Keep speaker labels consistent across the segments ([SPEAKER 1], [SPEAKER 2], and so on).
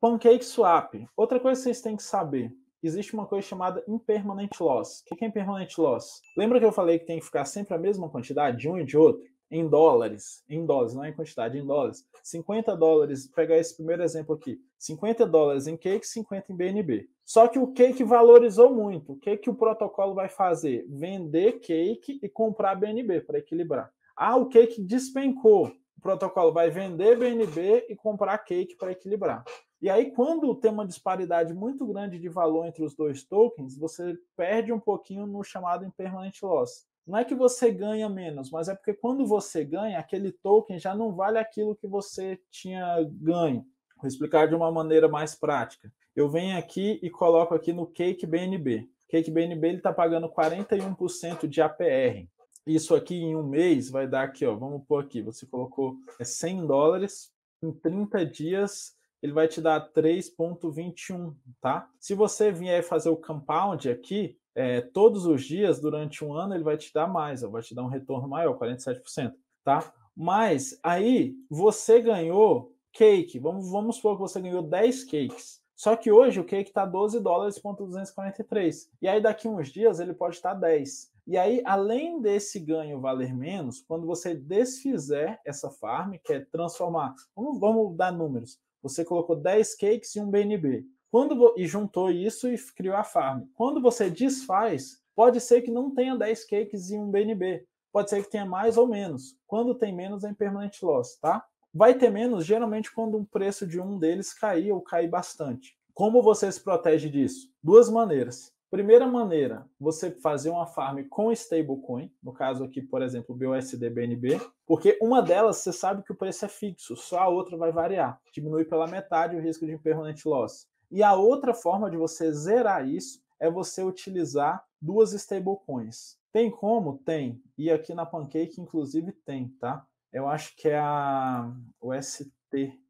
[SPEAKER 1] Pancake swap. Outra coisa que vocês têm que saber. Existe uma coisa chamada impermanent loss. O que é impermanent loss? Lembra que eu falei que tem que ficar sempre a mesma quantidade de um e de outro? Em dólares, em dólares, não é em quantidade, em dólares. 50 dólares, pegar esse primeiro exemplo aqui. 50 dólares em cake, 50 em BNB. Só que o cake valorizou muito. O que, que o protocolo vai fazer? Vender cake e comprar BNB para equilibrar. Ah, o cake despencou. O protocolo vai vender BNB e comprar cake para equilibrar. E aí, quando tem uma disparidade muito grande de valor entre os dois tokens, você perde um pouquinho no chamado impermanente loss. Não é que você ganha menos, mas é porque quando você ganha, aquele token já não vale aquilo que você tinha ganho. Vou explicar de uma maneira mais prática. Eu venho aqui e coloco aqui no Cake BNB. Cake BNB está pagando 41% de APR. Isso aqui em um mês vai dar aqui, ó, vamos pôr aqui, você colocou 100 é dólares, em 30 dias ele vai te dar 3,21, tá? Se você vier fazer o compound aqui, é, todos os dias, durante um ano, ele vai te dar mais, vai te dar um retorno maior, 47%, tá? Mas aí você ganhou cake, vamos, vamos supor que você ganhou 10 cakes. Só que hoje o cake está 12 dólares,243. E aí daqui uns dias ele pode estar tá 10. E aí, além desse ganho valer menos, quando você desfizer essa farm, que é transformar, vamos, vamos dar números, você colocou 10 cakes e um BNB. Quando e juntou isso e criou a farm. Quando você desfaz, pode ser que não tenha 10 cakes e um BNB. Pode ser que tenha mais ou menos. Quando tem menos é em permanent loss, tá? Vai ter menos geralmente quando o um preço de um deles cair ou cair bastante. Como você se protege disso? Duas maneiras. Primeira maneira, você fazer uma farm com stablecoin, no caso aqui, por exemplo, BUSD, BNB, porque uma delas você sabe que o preço é fixo, só a outra vai variar, diminui pela metade o risco de impermanent loss. E a outra forma de você zerar isso é você utilizar duas stablecoins. Tem como? Tem. E aqui na Pancake, inclusive, tem, tá? Eu acho que é a UST. ST.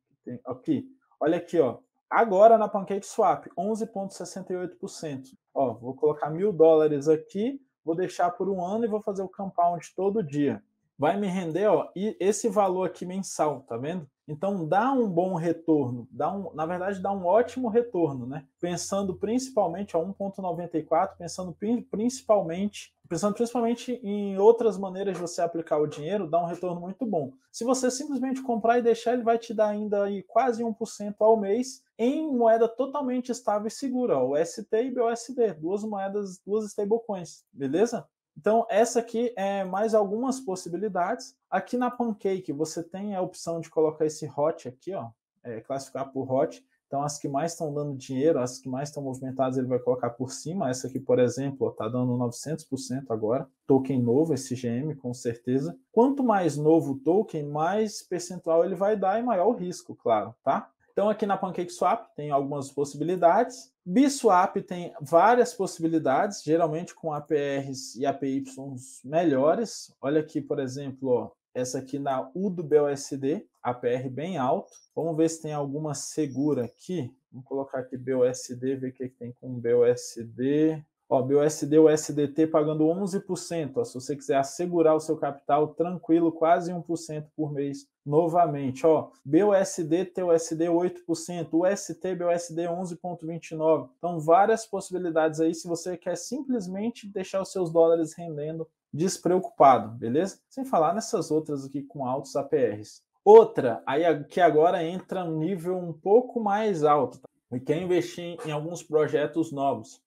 [SPEAKER 1] Aqui, olha aqui, ó. Agora na PancakeSwap, 11,68%. Ó, vou colocar mil dólares aqui, vou deixar por um ano e vou fazer o compound todo dia. Vai me render, ó, e esse valor aqui mensal, tá vendo? Então dá um bom retorno, dá um, na verdade dá um ótimo retorno, né? Pensando principalmente a 1.94, pensando principalmente, pensando principalmente em outras maneiras de você aplicar o dinheiro, dá um retorno muito bom. Se você simplesmente comprar e deixar, ele vai te dar ainda aí quase 1% ao mês em moeda totalmente estável e segura, o ST e BUSD, duas moedas, duas stablecoins, beleza? Então, essa aqui é mais algumas possibilidades. Aqui na Pancake, você tem a opção de colocar esse hot aqui, ó, é, classificar por hot. Então, as que mais estão dando dinheiro, as que mais estão movimentadas, ele vai colocar por cima. Essa aqui, por exemplo, está dando 900% agora. Token novo, esse GM, com certeza. Quanto mais novo o token, mais percentual ele vai dar e maior o risco, claro, tá? Então, aqui na PancakeSwap tem algumas possibilidades. Biswap tem várias possibilidades, geralmente com APRs e APYs melhores. Olha aqui, por exemplo, ó, essa aqui na U do BUSD, APR bem alto. Vamos ver se tem alguma segura aqui. Vamos colocar aqui BUSD, ver o que, é tem com BUSD. Ó, BUSD, USDT pagando 11%. Ó, se você quiser assegurar o seu capital tranquilo, quase 1% por mês novamente. Ó, BUSD, TUSD 8%, UST, BUSD 11,29%. Então, várias possibilidades aí se você quer simplesmente deixar os seus dólares rendendo despreocupado, beleza? Sem falar nessas outras aqui com altos APRs. Outra, aí que agora entra um nível um pouco mais alto. Tá? E quer investir em alguns projetos novos.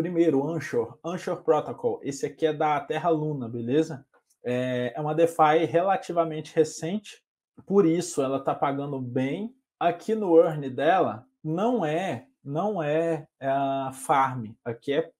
[SPEAKER 1] Primeiro, Anchor, Anchor Protocol. Esse aqui é da Terra Luna, beleza? É, é uma DeFi relativamente recente, por isso ela está pagando bem. Aqui no earn dela não é não é, é, a farm, aqui é,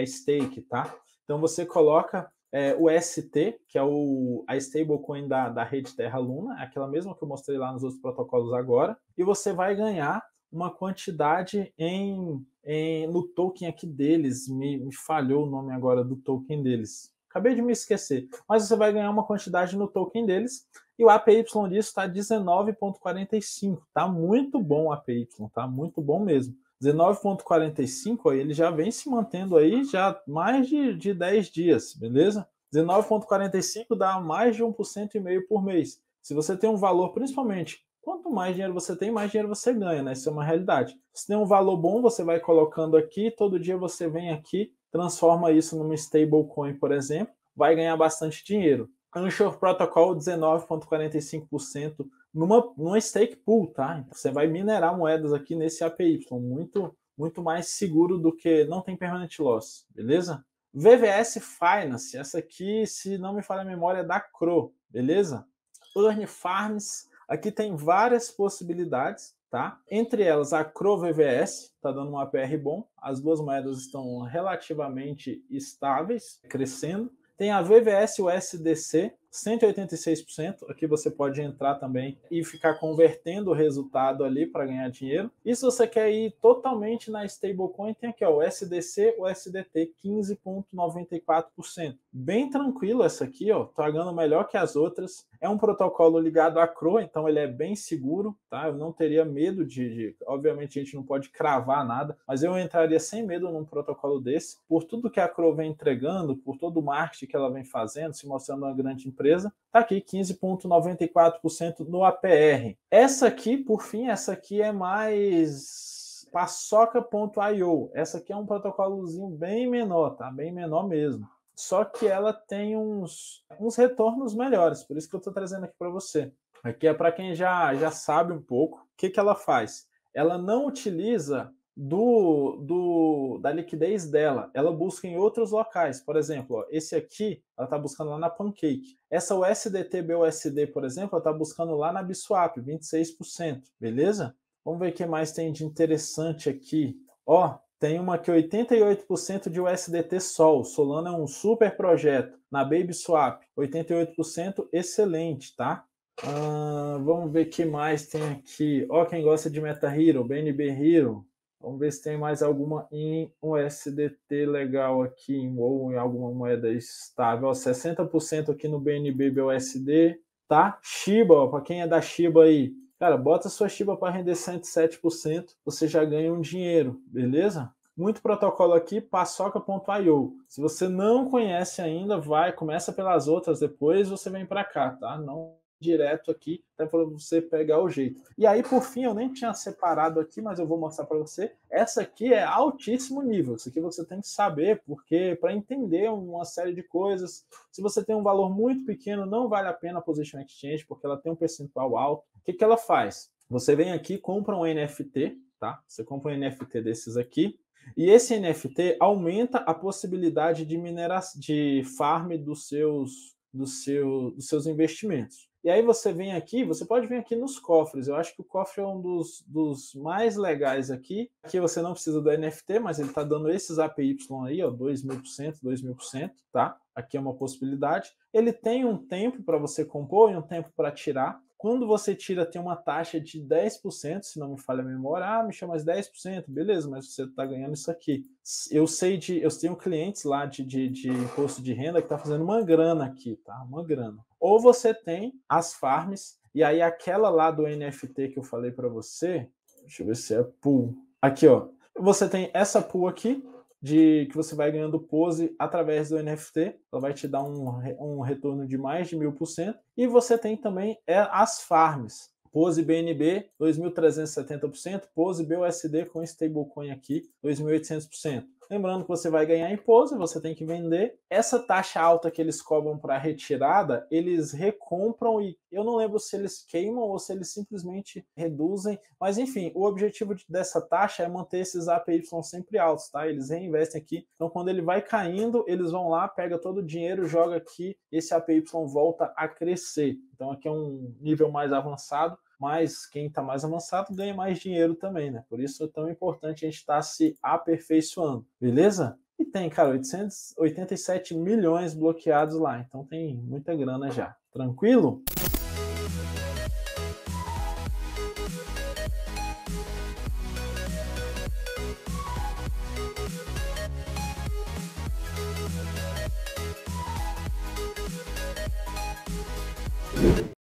[SPEAKER 1] é stake, tá? Então você coloca é, o ST, que é o, a stablecoin da, da rede Terra Luna, é aquela mesma que eu mostrei lá nos outros protocolos agora, e você vai ganhar uma quantidade em, em no token aqui deles. Me, me falhou o nome agora do token deles. Acabei de me esquecer. Mas você vai ganhar uma quantidade no token deles. E o APY disso está 19,45. Tá muito bom o APY, tá muito bom mesmo. 19,45 ele já vem se mantendo aí já mais de, de 10 dias, beleza? 19,45 dá mais de 1,5% por mês. Se você tem um valor, principalmente Quanto mais dinheiro você tem, mais dinheiro você ganha, né? Isso é uma realidade. Se tem um valor bom, você vai colocando aqui, todo dia você vem aqui, transforma isso numa stablecoin, por exemplo, vai ganhar bastante dinheiro. Anchor Protocol 19,45% numa, numa stake pool, tá? Então, você vai minerar moedas aqui nesse API, muito muito mais seguro do que não tem permanent loss, beleza? VVS Finance, essa aqui, se não me falha a memória, é da CRO, beleza? Earn Farms Aqui tem várias possibilidades, tá? Entre elas a CRO VVS, tá dando um APR bom. As duas moedas estão relativamente estáveis, crescendo. Tem a VVS USDC, 186%. Aqui você pode entrar também e ficar convertendo o resultado ali para ganhar dinheiro. E se você quer ir totalmente na stablecoin, tem aqui ó, o SDC, o SDT 15,94%. Bem tranquilo essa aqui, ó, pagando tá melhor que as outras. É um protocolo ligado à CRO, então ele é bem seguro, tá? Eu não teria medo de, de, Obviamente a gente não pode cravar nada, mas eu entraria sem medo num protocolo desse, por tudo que a CRO vem entregando, por todo o marketing que ela vem fazendo, se mostrando uma grande empresa empresa, está aqui 15,94% no APR. Essa aqui, por fim, essa aqui é mais paçoca.io. Essa aqui é um protocolozinho bem menor, tá? Bem menor mesmo. Só que ela tem uns, uns retornos melhores, por isso que eu estou trazendo aqui para você. Aqui é para quem já, já sabe um pouco o que, que ela faz. Ela não utiliza do, do, da liquidez dela, ela busca em outros locais. Por exemplo, ó, esse aqui, ela está buscando lá na Pancake. Essa USDT BUSD, por exemplo, ela está buscando lá na Biswap, 26%, beleza? Vamos ver o que mais tem de interessante aqui. Ó, tem uma que 88% é de USDT Sol. Solana é um super projeto. Na BabySwap, 88% excelente, tá? Ah, vamos ver o que mais tem aqui. Ó, quem gosta de Meta Hero, BNB Hero, Vamos ver se tem mais alguma em USDT legal aqui, ou em alguma moeda estável. 60% aqui no BNB busd tá? Shiba, para quem é da Shiba aí, cara, bota sua Shiba para render 107%, você já ganha um dinheiro, beleza? muito protocolo aqui, paçoca.io. Se você não conhece ainda, vai, começa pelas outras, depois você vem para cá, tá? Não direto aqui, até né, para você pegar o jeito. E aí, por fim, eu nem tinha separado aqui, mas eu vou mostrar para você. Essa aqui é altíssimo nível. Isso aqui você tem que saber, porque para entender uma série de coisas, se você tem um valor muito pequeno, não vale a pena a Position Exchange, porque ela tem um percentual alto. O que, que ela faz? Você vem aqui, compra um NFT, tá? Você compra um NFT desses aqui, e esse NFT aumenta a possibilidade de mineração, de farm dos seus, do seu, dos seus investimentos. E aí você vem aqui, você pode vir aqui nos cofres. Eu acho que o cofre é um dos, dos mais legais aqui. Aqui você não precisa do NFT, mas ele está dando esses APY aí, ó, 2.000%, 2.000%, tá? Aqui é uma possibilidade. Ele tem um tempo para você compor e um tempo para tirar. Quando você tira, tem uma taxa de 10%, se não me falha a memória, ah, me chama mais 10%, beleza, mas você está ganhando isso aqui. Eu sei de, eu tenho clientes lá de, de, de imposto de renda que está fazendo uma grana aqui, tá? Uma grana. Ou você tem as farms, e aí aquela lá do NFT que eu falei para você, deixa eu ver se é pool. Aqui, ó. Você tem essa pool aqui, de que você vai ganhando pose através do NFT, ela vai te dar um, um retorno de mais de mil por cento. E você tem também é, as farms, Pose BNB 2.370%, Pose BUSD com stablecoin aqui 2.800%. Lembrando que você vai ganhar imposto, você tem que vender. Essa taxa alta que eles cobram para retirada, eles recompram e eu não lembro se eles queimam ou se eles simplesmente reduzem. Mas enfim, o objetivo dessa taxa é manter esses API sempre altos, tá? Eles reinvestem aqui. Então, quando ele vai caindo, eles vão lá, pega todo o dinheiro, joga aqui, esse API volta a crescer. Então, aqui é um nível mais avançado mas quem está mais avançado ganha mais dinheiro também, né? Por isso é tão importante a gente estar tá se aperfeiçoando, beleza? E tem, cara, 887 milhões bloqueados lá, então tem muita grana já. Tranquilo?